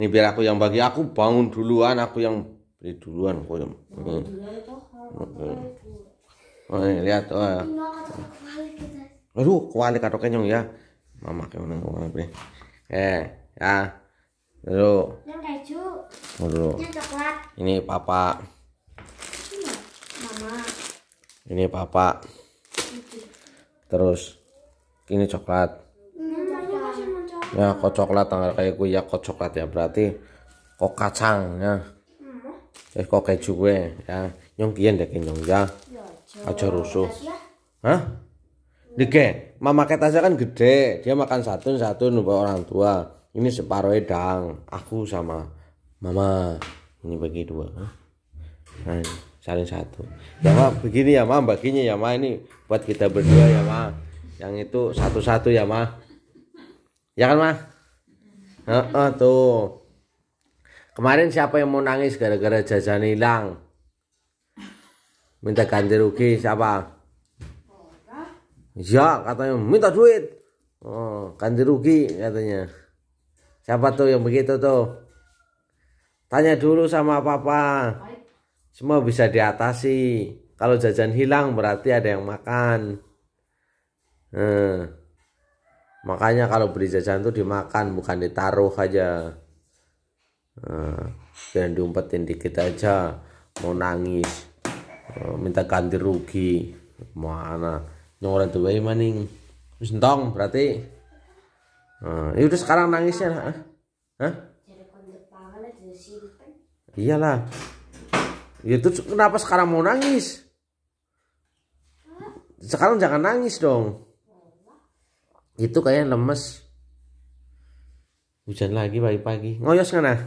ini biar aku yang bagi aku bangun duluan aku yang beri duluan kok yang oh, ini, lihat oh. aduh kuali kata kenyong ya mama kayak mana kuali beri eh ya lalu yang keju aduh coklat ini papa hmm, mama ini papa terus ini coklat ya kok coklat tanggal kayak gue ya kok coklat ya berarti kok kacang ya eh kok keju gue ya nyong kian deh nyong ya, ya aja rusuh hah dike mama kita aja kan gede dia makan satu satu nunggu orang tua ini separuh edang aku sama mama ini bagi dua nah, saling satu ya ma begini ya ma baginya ya ma ini buat kita berdua ya ma yang itu satu-satu ya ma Ya kan, Mah? Heeh, uh, uh, tuh. Kemarin siapa yang mau nangis gara-gara jajan hilang? Minta ganti rugi siapa? Ya, katanya minta duit. Oh, ganti rugi katanya. Siapa tuh yang begitu tuh? Tanya dulu sama papa. Semua bisa diatasi. Kalau jajan hilang berarti ada yang makan. Hmm. Makanya kalau beri jajan tuh dimakan bukan ditaruh aja. Nah, diumpetin dikit aja mau nangis eh, minta ganti rugi mana nyolong tuh ya, maning sentong berarti nah, ya udah sekarang nangisnya lah ah. Hah? iyalah itu ya kenapa sekarang mau nangis sekarang jangan nangis dong itu kayak lemes hujan lagi pagi-pagi ngoyos ngana ah?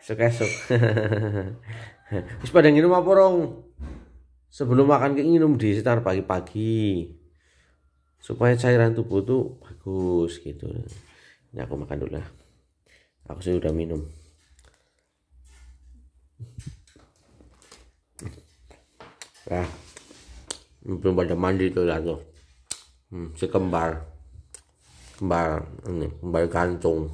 suka esok terus pada nginum apa rong sebelum makan ke nginum di sekitar pagi-pagi supaya cairan tubuh tuh bagus gitu ini aku makan dulu ah. lah aku sudah minum Nah, belum pada mandi tuh lah tuh. 嗯，这根板，根板，嗯，根板干中。